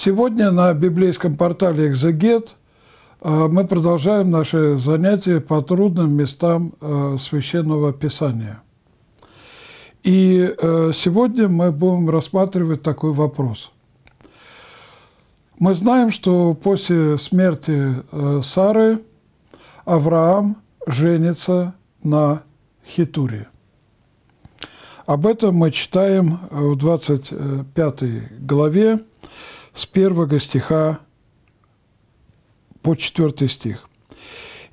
Сегодня на библейском портале «Экзегет» а, мы продолжаем наши занятия по трудным местам а, Священного Писания. И э, сегодня мы будем рассматривать такой вопрос. Мы знаем, что после смерти э, Сары Авраам женится на Хитуре. Об этом мы читаем э, в 25 главе с первого стиха по четвертый стих.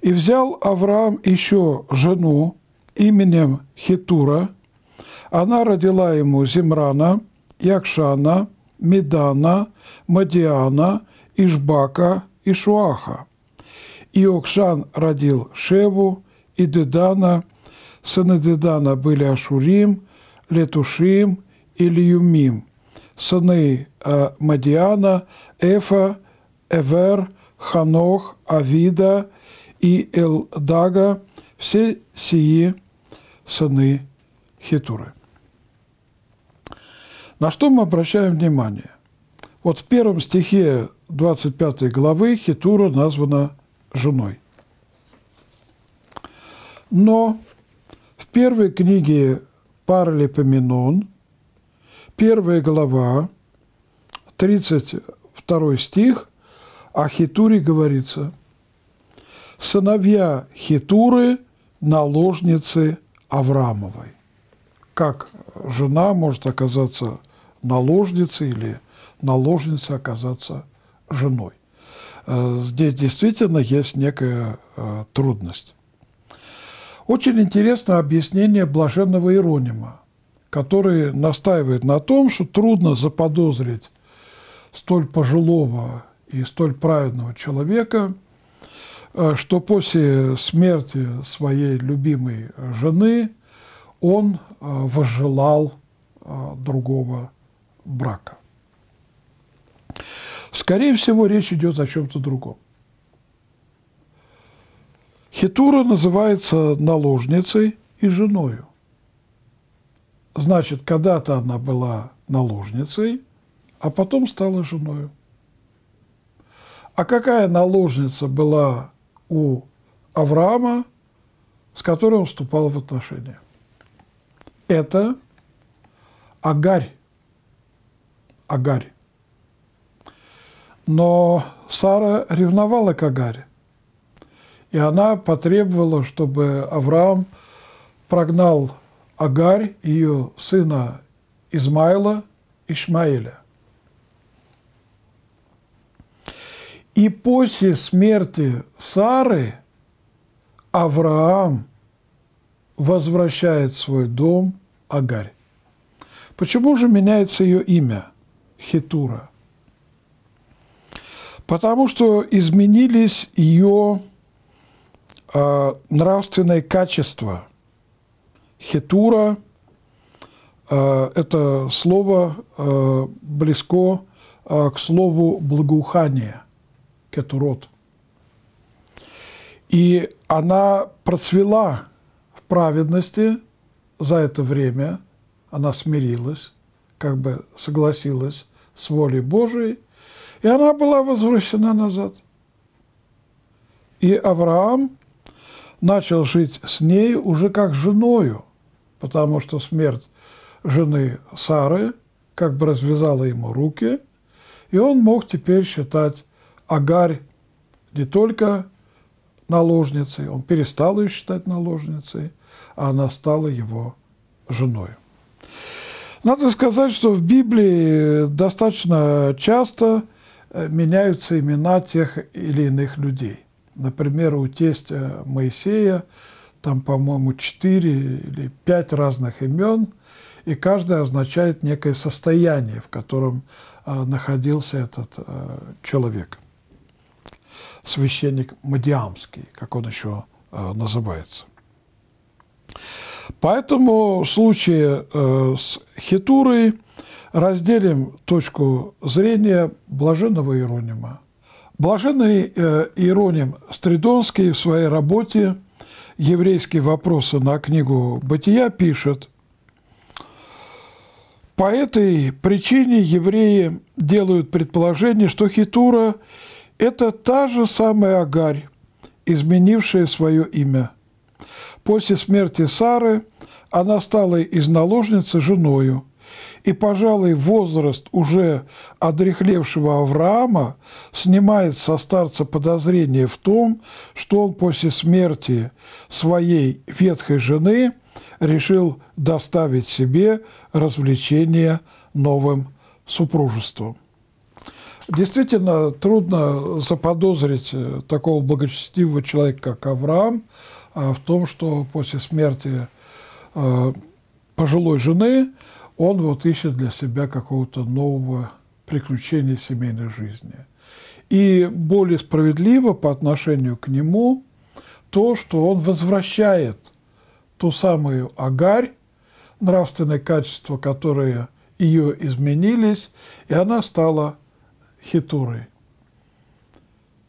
«И взял Авраам еще жену именем Хитура, она родила ему Зимрана, Якшана, Медана, Мадиана, Ишбака и Шуаха. И Окшан родил Шеву и Дедана, сыны Дедана были Ашурим, Летушим и Лиюмим – сыны э, Мадиана, Эфа, Эвер, Ханох, Авида и Элдага, все сии сыны Хитуры. На что мы обращаем внимание? Вот в первом стихе 25 главы Хитура названа женой. Но в первой книге Парлипоменон 1 глава, 32 стих, о Хитуре говорится, «Сыновья Хитуры – наложницы Аврамовой». Как жена может оказаться наложницей или наложница оказаться женой? Э, здесь действительно есть некая э, трудность. Очень интересно объяснение блаженного Иронима – который настаивает на том, что трудно заподозрить столь пожилого и столь праведного человека, э, что после смерти своей любимой жены он э, возжелал э, другого брака. Скорее всего, речь идет о чем-то другом. Хитура называется наложницей и женою. Значит, когда-то она была наложницей, а потом стала женой. А какая наложница была у Авраама, с которой он вступал в отношения? Это Агарь. Агарь. Но Сара ревновала к Агаре. И она потребовала, чтобы Авраам прогнал Агарь, ее сына Измаила, Ишмаиля. И после смерти Сары Авраам возвращает свой дом Агарь. Почему же меняется ее имя Хитура? Потому что изменились ее э, нравственные качества – Хетура э, – это слово э, близко э, к слову «благоухание», кетурот. И она процвела в праведности за это время, она смирилась, как бы согласилась с волей Божией, и она была возвращена назад. И Авраам начал жить с ней уже как женою, потому что смерть жены Сары как бы развязала ему руки, и он мог теперь считать Агарь не только наложницей, он перестал ее считать наложницей, а она стала его женой. Надо сказать, что в Библии достаточно часто э, меняются имена тех или иных людей. Например, у тестя Моисея там, по-моему, четыре или пять разных имен, и каждое означает некое состояние, в котором а, находился этот а, человек. Священник Мадиамский, как он еще а, называется. Поэтому в случае с Хитурой разделим точку зрения блаженного Иронима. Блаженный э, Иероним Стридонский в своей работе «Еврейские вопросы» на книгу «Бытия» пишет, «По этой причине евреи делают предположение, что Хитура – это та же самая Агарь, изменившая свое имя. После смерти Сары она стала из наложницы женою – и, пожалуй, возраст уже одрехлевшего Авраама снимает со старца подозрение в том, что он после смерти своей ветхой жены решил доставить себе развлечение новым супружеством. Действительно, трудно заподозрить э, такого благочестивого человека, как Авраам, а, в том, что после смерти э, пожилой жены он вот ищет для себя какого-то нового приключения семейной жизни. И более справедливо по отношению к нему то, что он возвращает ту самую Агарь, нравственные качества, которые ее изменились, и она стала хитурой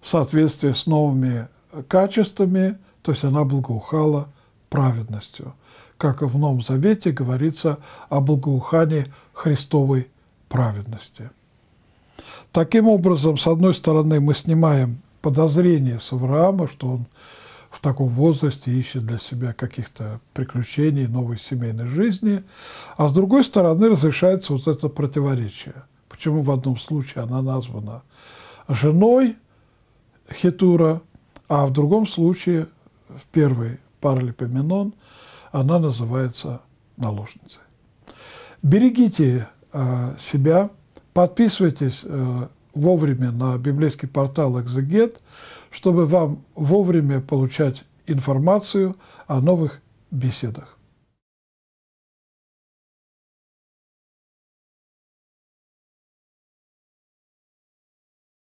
в соответствии с новыми качествами, то есть она благоухала праведностью, как в Новом Завете говорится о благоухании Христовой праведности. Таким образом, с одной стороны, мы снимаем подозрение с Авраама, что он в таком возрасте ищет для себя каких-то приключений, новой семейной жизни, а с другой стороны разрешается вот это противоречие. Почему в одном случае она названа женой Хитура, а в другом случае, в первой паралипоменон, она называется наложницей. Берегите а, себя, подписывайтесь э, вовремя на библейский портал «Экзегет», чтобы вам вовремя получать информацию о новых беседах.